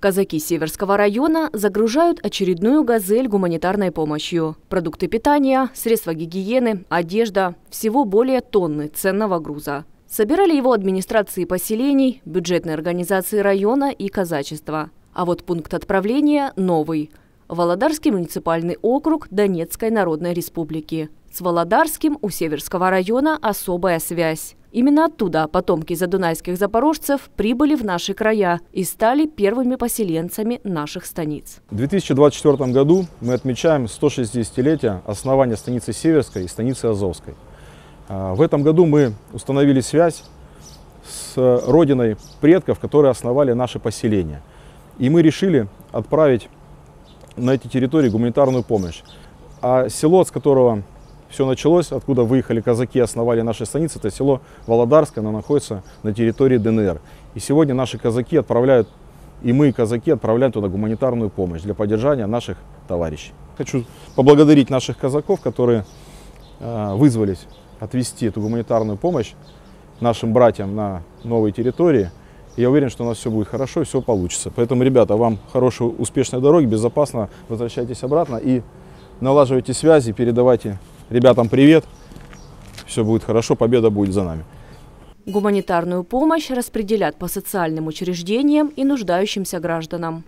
Казаки Северского района загружают очередную «Газель» гуманитарной помощью. Продукты питания, средства гигиены, одежда – всего более тонны ценного груза. Собирали его администрации поселений, бюджетные организации района и казачества. А вот пункт отправления – новый – Володарский муниципальный округ Донецкой Народной Республики. С Володарским у Северского района особая связь. Именно оттуда потомки задунайских запорожцев прибыли в наши края и стали первыми поселенцами наших станиц. В 2024 году мы отмечаем 160-летие основания станицы Северской и станицы Азовской. А, в этом году мы установили связь с родиной предков, которые основали наши поселения. И мы решили отправить на эти территории гуманитарную помощь. А село, с которого все началось, откуда выехали казаки, основали наши станицы, это село Володарское, оно находится на территории ДНР. И сегодня наши казаки отправляют, и мы, казаки, отправляем туда гуманитарную помощь для поддержания наших товарищей. Хочу поблагодарить наших казаков, которые а, вызвались отвести эту гуманитарную помощь нашим братьям на новой территории. Я уверен, что у нас все будет хорошо, все получится. Поэтому, ребята, вам хорошей, успешной дороги, безопасно возвращайтесь обратно и налаживайте связи, передавайте Ребятам привет. Все будет хорошо, победа будет за нами. Гуманитарную помощь распределят по социальным учреждениям и нуждающимся гражданам.